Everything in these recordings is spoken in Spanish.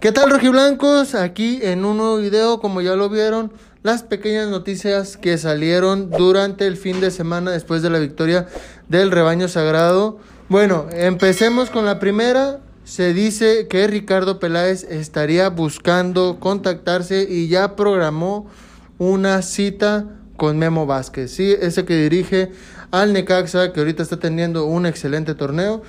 ¿Qué tal rojiblancos? Aquí en un nuevo video, como ya lo vieron, las pequeñas noticias que salieron durante el fin de semana después de la victoria del rebaño sagrado. Bueno, empecemos con la primera. Se dice que Ricardo Peláez estaría buscando contactarse y ya programó una cita con Memo Vázquez, ¿sí? ese que dirige al Necaxa, que ahorita está teniendo un excelente torneo.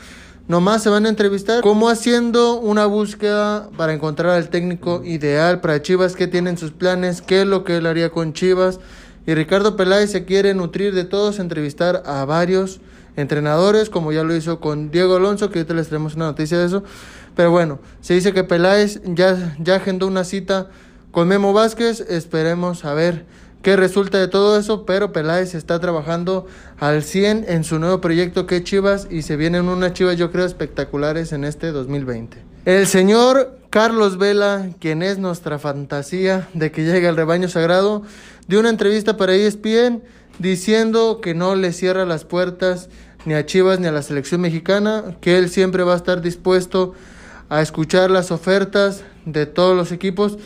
Nomás se van a entrevistar como haciendo una búsqueda para encontrar al técnico ideal para Chivas, qué tienen sus planes, qué es lo que él haría con Chivas. Y Ricardo Peláez se quiere nutrir de todos, entrevistar a varios entrenadores, como ya lo hizo con Diego Alonso, que ahorita les traemos una noticia de eso. Pero bueno, se dice que Peláez ya, ya agendó una cita con Memo Vázquez, esperemos a ver qué resulta de todo eso, pero Peláez está trabajando al 100 en su nuevo proyecto que Chivas y se vienen unas Chivas yo creo espectaculares en este 2020. El señor Carlos Vela, quien es nuestra fantasía de que llegue al rebaño sagrado, dio una entrevista para ESPN diciendo que no le cierra las puertas ni a Chivas ni a la selección mexicana, que él siempre va a estar dispuesto a escuchar las ofertas de todos los equipos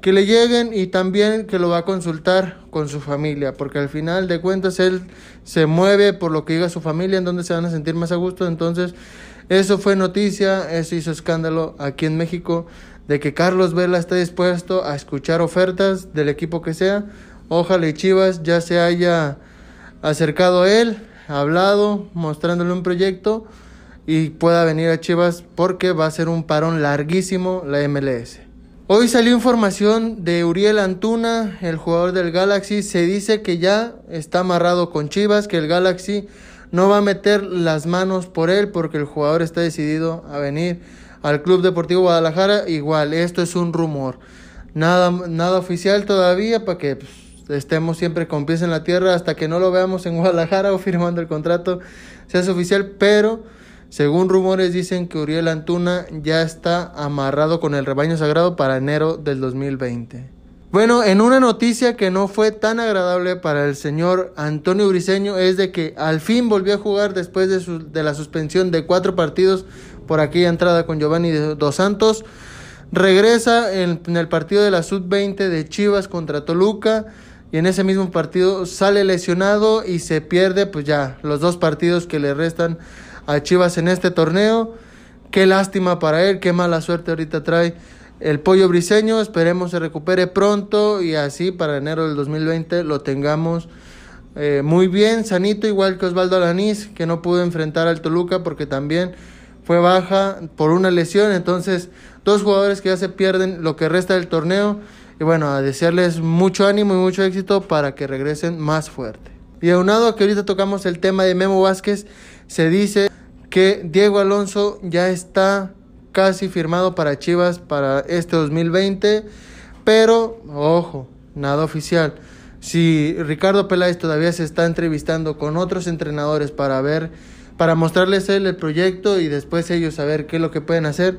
que le lleguen y también que lo va a consultar con su familia, porque al final de cuentas él se mueve por lo que diga su familia, en donde se van a sentir más a gusto. Entonces, eso fue noticia, eso hizo escándalo aquí en México, de que Carlos Vela está dispuesto a escuchar ofertas del equipo que sea. Ojalá y Chivas ya se haya acercado a él, hablado, mostrándole un proyecto y pueda venir a Chivas porque va a ser un parón larguísimo la MLS. Hoy salió información de Uriel Antuna, el jugador del Galaxy. Se dice que ya está amarrado con Chivas, que el Galaxy no va a meter las manos por él porque el jugador está decidido a venir al Club Deportivo Guadalajara. Igual, esto es un rumor. Nada, nada oficial todavía para que pues, estemos siempre con pies en la tierra hasta que no lo veamos en Guadalajara o firmando el contrato. sea hace oficial, pero... Según rumores dicen que Uriel Antuna ya está amarrado con el rebaño sagrado para enero del 2020. Bueno, en una noticia que no fue tan agradable para el señor Antonio Briseño es de que al fin volvió a jugar después de, la suspensión de cuatro partidos por aquella entrada con Giovanni Dos Santos. Regresa en, el partido de la sub-20 de Chivas contra Toluca y en ese mismo partido sale lesionado y se pierde pues ya los dos partidos que le restan a Chivas en este torneo. Qué lástima para él, qué mala suerte ahorita trae el pollo briseño. Esperemos se recupere pronto y así para enero del 2020 lo tengamos eh, muy bien, sanito, igual que Osvaldo Alanís, que no pudo enfrentar al Toluca porque también fue baja por una lesión. Entonces, dos jugadores que ya se pierden lo que resta del torneo. Y bueno, a desearles mucho ánimo y mucho éxito para que regresen más fuerte. Y aunado a que ahorita tocamos el tema de Memo Vázquez, se dice que Diego Alonso ya está casi firmado para Chivas para este 2020, pero ojo, nada oficial. Si Ricardo Peláez todavía se está entrevistando con otros entrenadores para ver, para mostrarles el proyecto y después ellos saber qué es lo que pueden hacer,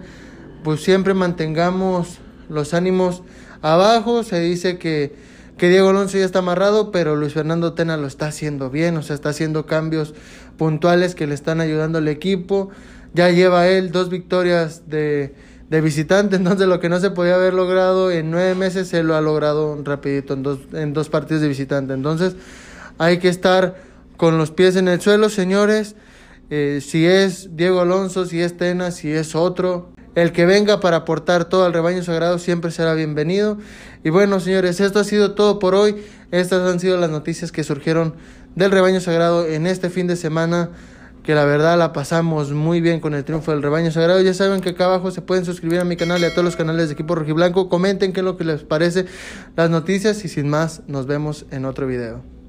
pues siempre mantengamos los ánimos abajo. Se dice que que Diego Alonso ya está amarrado, pero Luis Fernando Tena lo está haciendo bien, o sea, está haciendo cambios puntuales que le están ayudando al equipo. Ya lleva él dos victorias de, visitante, entonces lo que no se podía haber logrado en nueve meses se lo ha logrado rapidito en dos, en dos partidos de visitante. Entonces hay que estar con los pies en el suelo, señores. Eh, si es Diego Alonso, si es Tena, si es otro, el que venga para aportar todo al rebaño sagrado siempre será bienvenido. Y bueno, señores, esto ha sido todo por hoy. Estas han sido las noticias que surgieron del rebaño sagrado en este fin de semana. Que la verdad la pasamos muy bien con el triunfo del rebaño sagrado. Ya saben que acá abajo se pueden suscribir a mi canal y a todos los canales de equipo rojiblanco. Comenten qué es lo que les parece las noticias y sin más nos vemos en otro video.